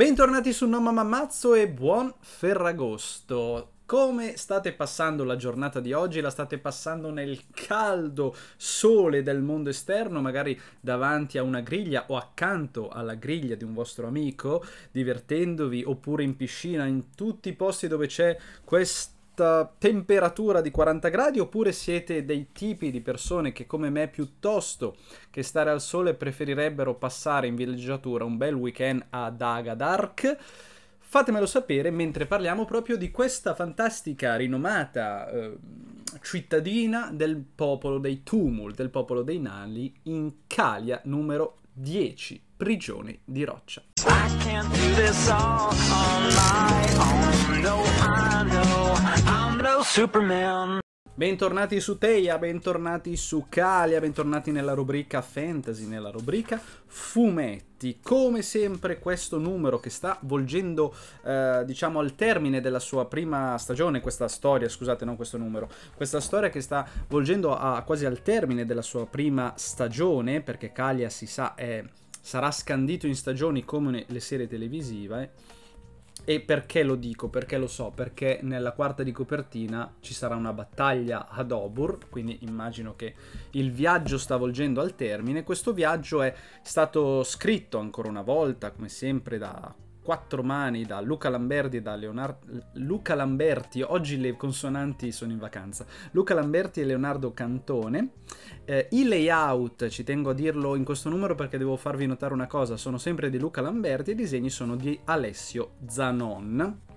Bentornati su Noma Mammazzo e buon Ferragosto! Come state passando la giornata di oggi? La state passando nel caldo sole del mondo esterno, magari davanti a una griglia o accanto alla griglia di un vostro amico, divertendovi oppure in piscina, in tutti i posti dove c'è questa questa temperatura di 40 gradi oppure siete dei tipi di persone che come me piuttosto che stare al sole preferirebbero passare in villeggiatura un bel weekend ad Agadark? Fatemelo sapere mentre parliamo proprio di questa fantastica, rinomata eh, cittadina del popolo dei Tumul, del popolo dei Nali, in Calia numero 10, prigione di roccia. I can't do this all on my own. No, I know. Bentornati su Teia, bentornati su Calia, bentornati nella rubrica Fantasy, nella rubrica Fumetti. Come sempre questo numero che sta volgendo, eh, diciamo, al termine della sua prima stagione, questa storia, scusate, non questo numero, questa storia che sta volgendo a, quasi al termine della sua prima stagione, perché Calia si sa è, sarà scandito in stagioni come le serie televisive. Eh e perché lo dico? Perché lo so? Perché nella quarta di copertina ci sarà una battaglia ad Obur, quindi immagino che il viaggio sta volgendo al termine. Questo viaggio è stato scritto ancora una volta, come sempre, da quattro mani da Luca Lamberti e da Leonardo... Luca Lamberti, oggi le consonanti sono in vacanza. Luca Lamberti e Leonardo Cantone. Eh, I layout, ci tengo a dirlo in questo numero perché devo farvi notare una cosa, sono sempre di Luca Lamberti e i disegni sono di Alessio Zanon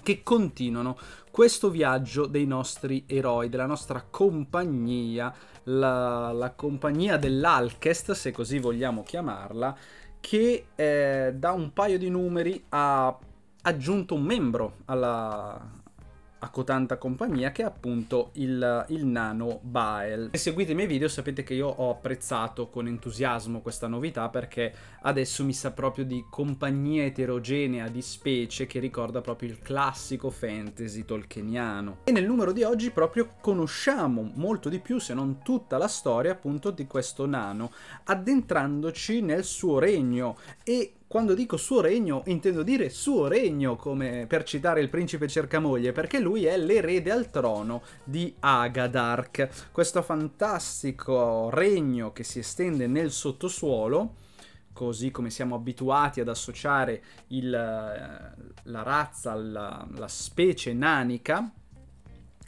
che continuano questo viaggio dei nostri eroi, della nostra compagnia, la, la compagnia dell'Alchest, se così vogliamo chiamarla, che eh, da un paio di numeri ha aggiunto un membro alla, a cotanta compagnia che è appunto il, il nano Bael. Se seguite i miei video sapete che io ho apprezzato con entusiasmo questa novità perché adesso mi sa proprio di compagnia eterogenea di specie che ricorda proprio il classico fantasy tolkieniano. E nel numero di oggi proprio conosciamo molto di più se non tutta la storia appunto di questo nano addentrandoci nel suo regno e quando dico suo regno, intendo dire suo regno, come per citare il principe cercamoglie, perché lui è l'erede al trono di Agadark, questo fantastico regno che si estende nel sottosuolo, così come siamo abituati ad associare il, eh, la razza, la, la specie nanica,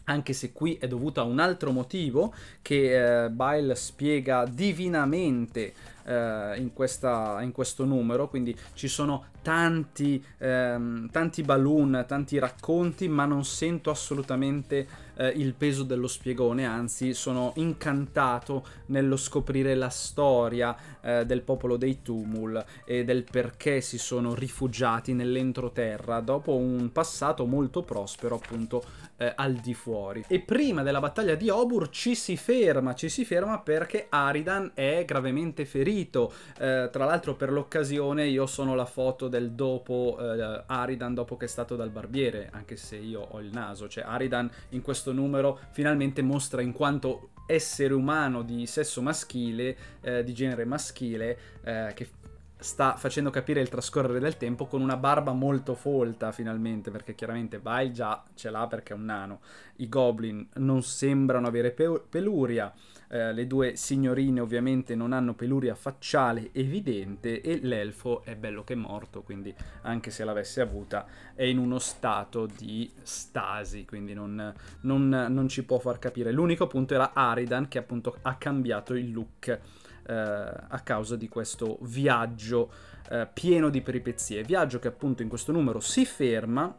anche se qui è dovuta a un altro motivo che eh, Bile spiega divinamente eh, in, questa, in, questo numero, quindi ci sono tanti, ehm, tanti balloon, tanti racconti, ma non sento assolutamente eh, il peso dello spiegone, anzi sono incantato nello scoprire la storia eh, del popolo dei Tumul e del perché si sono rifugiati nell'entroterra dopo un passato molto prospero appunto eh, al di fuori. E prima della battaglia di Obur ci si ferma, ci si ferma perché Aridan è gravemente ferito sentito. Eh, tra l'altro per l'occasione io sono la foto del dopo eh, Aridan dopo che è stato dal barbiere, anche se io ho il naso, cioè Aridan in questo numero finalmente mostra in quanto essere umano di sesso maschile, eh, di genere maschile, eh, che sta facendo capire il trascorrere del tempo con una barba molto folta finalmente, perché chiaramente Vile già ce l'ha perché è un nano, i goblin non sembrano avere pe- peluria, eh, le due signorine ovviamente non hanno peluria facciale evidente e l'elfo è bello che è morto, quindi anche se l'avesse avuta è in uno stato di stasi, quindi non, non, non ci può far capire. L'unico punto era Aridan che appunto ha cambiato il look eh, a causa di questo viaggio eh, pieno di peripezie. Viaggio che appunto in questo numero si ferma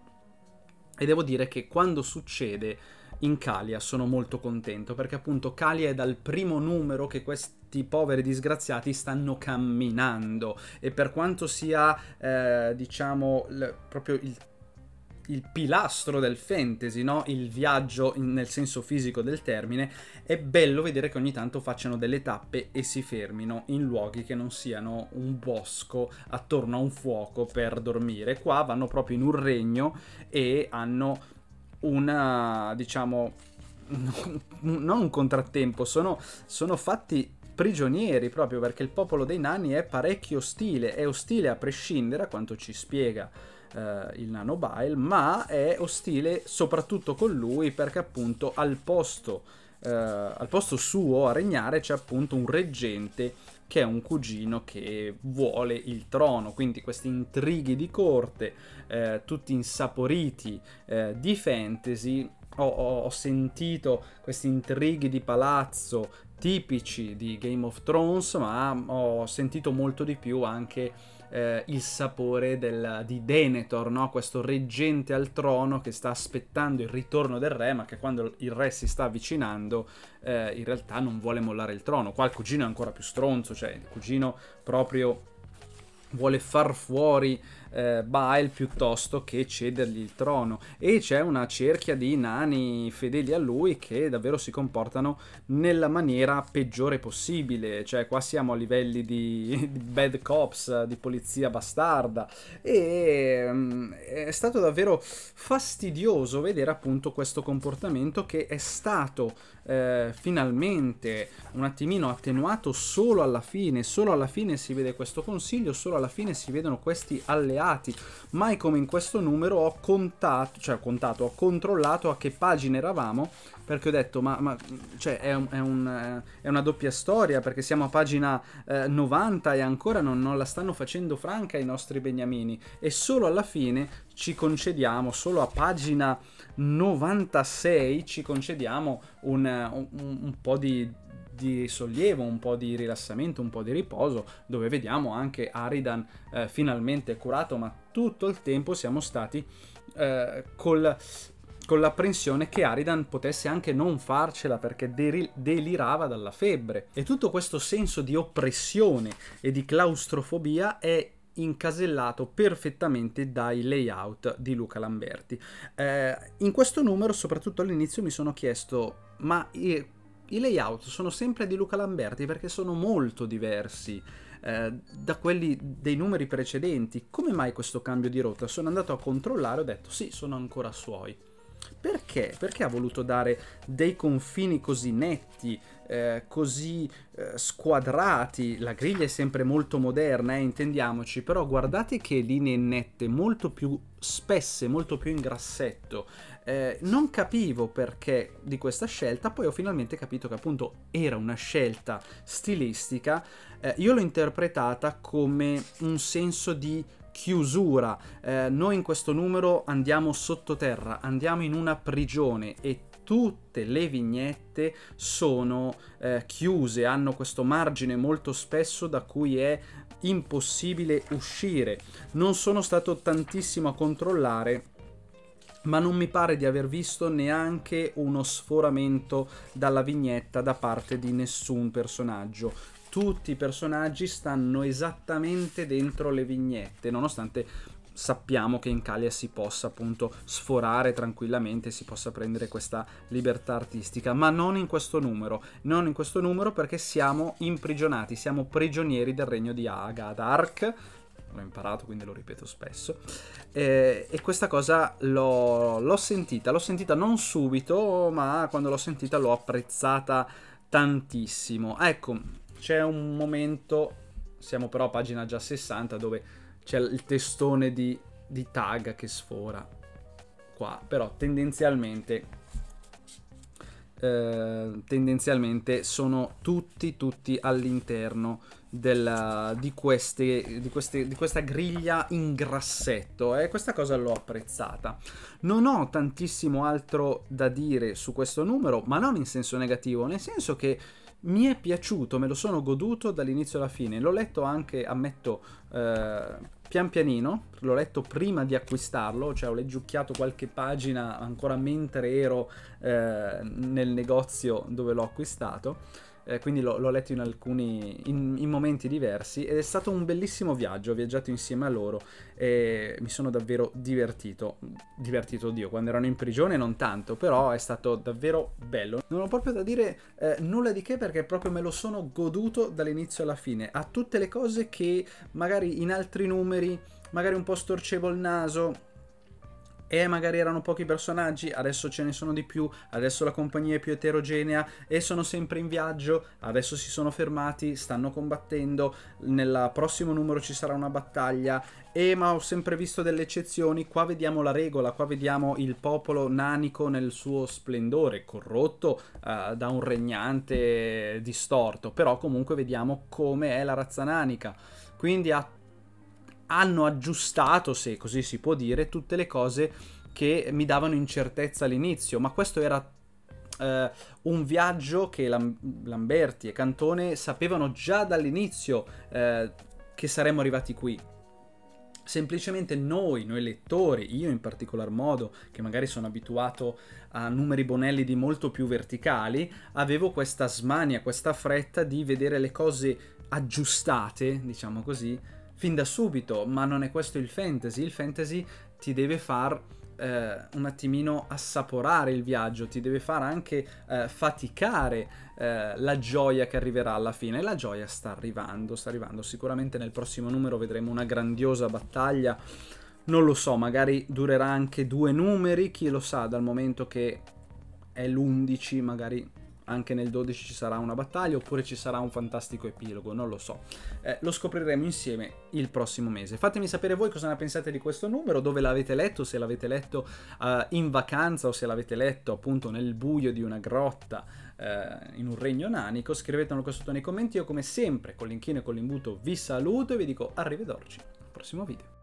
e devo dire che quando succede in Calia sono molto contento perché appunto Calia è dal primo numero che questi poveri disgraziati stanno camminando e per quanto sia eh, diciamo l- proprio il il pilastro del fantasy, no? il viaggio in, nel senso fisico del termine, è bello vedere che ogni tanto facciano delle tappe e si fermino in luoghi che non siano un bosco attorno a un fuoco per dormire. Qua vanno proprio in un regno e hanno una, diciamo, non un contrattempo, sono, sono fatti prigionieri proprio perché il popolo dei nani è parecchio ostile, è ostile a prescindere a quanto ci spiega eh, il nanobile, ma è ostile soprattutto con lui perché appunto al posto, eh, al posto suo a regnare c'è appunto un reggente che è un cugino che vuole il trono, quindi questi intrighi di corte, eh, tutti insaporiti eh, di fantasy. Ho, ho, ho sentito questi intrighi di palazzo tipici di Game of Thrones, ma ho sentito molto di più anche eh, il sapore del, di Denethor, no? questo reggente al trono che sta aspettando il ritorno del re, ma che quando il re si sta avvicinando eh, in realtà non vuole mollare il trono. Qua il cugino è ancora più stronzo, cioè il cugino proprio vuole far fuori eh, Baal piuttosto che cedergli il trono e c'è una cerchia di nani fedeli a lui che davvero si comportano nella maniera peggiore possibile cioè qua siamo a livelli di, di bad cops di polizia bastarda e um, è stato davvero fastidioso vedere appunto questo comportamento che è stato eh, finalmente un attimino attenuato solo alla fine solo alla fine si vede questo consiglio solo alla fine si vedono questi alleati creati. Mai come in questo numero ho contato, cioè ho contato, ho controllato a che pagina eravamo, perché ho detto, ma, ma cioè, è, un, è, un, eh, è, una doppia storia, perché siamo a pagina eh, 90 e ancora non, non la stanno facendo franca i nostri beniamini. E solo alla fine ci concediamo, solo a pagina 96 ci concediamo un, un po' di di sollievo, un po' di rilassamento, un po' di riposo, dove vediamo anche Aridan eh, finalmente curato, ma tutto il tempo siamo stati eh, col, con l'apprensione che Aridan potesse anche non farcela perché delirava dalla febbre. E tutto questo senso di oppressione e di claustrofobia è incasellato perfettamente dai layout di Luca Lamberti. Eh, in questo numero, soprattutto all'inizio, mi sono chiesto ma eh, i layout sono sempre di Luca Lamberti perché sono molto diversi eh, da quelli dei numeri precedenti. Come mai questo cambio di rotta? Sono andato a controllare e ho detto sì, sono ancora suoi. Perché? Perché ha voluto dare dei confini così netti, eh, così eh, squadrati? La griglia è sempre molto moderna, eh, intendiamoci, però guardate che linee nette, molto più spesse, molto più in grassetto. Eh, non capivo perché di questa scelta, poi ho finalmente capito che appunto era una scelta stilistica. Eh, io l'ho interpretata come un senso di chiusura. Eh, noi in questo numero andiamo sottoterra, andiamo in una prigione e tutte le vignette sono eh, chiuse, hanno questo margine molto spesso da cui è impossibile uscire. Non sono stato tantissimo a controllare ma non mi pare di aver visto neanche uno sforamento dalla vignetta da parte di nessun personaggio. Tutti i personaggi stanno esattamente dentro le vignette, nonostante sappiamo che in Calia si possa appunto sforare tranquillamente, si possa prendere questa libertà artistica, ma non in questo numero, non in questo numero perché siamo imprigionati, siamo prigionieri del regno di Agadark l'ho imparato, quindi lo ripeto spesso. E, e questa cosa l'ho, l'ho, sentita, l'ho sentita non subito, ma quando l'ho sentita l'ho apprezzata tantissimo. Ecco, c'è un momento, siamo però a pagina già 60, dove c'è il testone di, di tag che sfora. Qua, però tendenzialmente eh, tendenzialmente sono tutti tutti all'interno della, di, queste, di, queste, di, questa griglia in grassetto e eh? questa cosa l'ho apprezzata. Non ho tantissimo altro da dire su questo numero, ma non in senso negativo, nel senso che mi è piaciuto, me lo sono goduto dall'inizio alla fine, l'ho letto anche, ammetto, eh, pian pianino, l'ho letto prima di acquistarlo, cioè ho leggiucchiato qualche pagina ancora mentre ero eh, nel negozio dove l'ho acquistato eh, quindi l'ho, l'ho, letto in alcuni in, in, momenti diversi ed è stato un bellissimo viaggio, ho viaggiato insieme a loro e mi sono davvero divertito, divertito Dio, quando erano in prigione non tanto, però è stato davvero bello. Non ho proprio da dire eh, nulla di che perché proprio me lo sono goduto dall'inizio alla fine, a tutte le cose che magari in altri numeri, magari un po' storcevo il naso, e magari erano pochi personaggi, adesso ce ne sono di più, adesso la compagnia è più eterogenea e sono sempre in viaggio, adesso si sono fermati, stanno combattendo, nel prossimo numero ci sarà una battaglia e ma ho sempre visto delle eccezioni, qua vediamo la regola, qua vediamo il popolo nanico nel suo splendore, corrotto uh, da un regnante distorto, però comunque vediamo come è la razza nanica. Quindi ha hanno aggiustato, se così si può dire, tutte le cose che mi davano incertezza all'inizio, ma questo era eh, un viaggio che Lam- Lamberti e Cantone sapevano già dall'inizio eh, che saremmo arrivati qui. Semplicemente noi, noi lettori, io in particolar modo, che magari sono abituato a numeri Bonelli di molto più verticali, avevo questa smania, questa fretta di vedere le cose aggiustate, diciamo così, fin da subito, ma non è questo il fantasy, il fantasy ti deve far eh, un attimino assaporare il viaggio, ti deve far anche eh, faticare eh, la gioia che arriverà alla fine. la gioia sta arrivando, sta arrivando. Sicuramente nel prossimo numero vedremo una grandiosa battaglia. Non lo so, magari durerà anche due numeri, chi lo sa, dal momento che è l'11, magari anche nel 12 ci sarà una battaglia oppure ci sarà un fantastico epilogo, non lo so. Eh, lo scopriremo insieme il prossimo mese. Fatemi sapere voi cosa ne pensate di questo numero, dove l'avete letto, se l'avete letto uh, in vacanza o se l'avete letto appunto nel buio di una grotta eh, in un regno nanico. scrivetelo qua sotto nei commenti. Io come sempre con l'inchino e con l'imbuto vi saluto e vi dico arrivederci al prossimo video.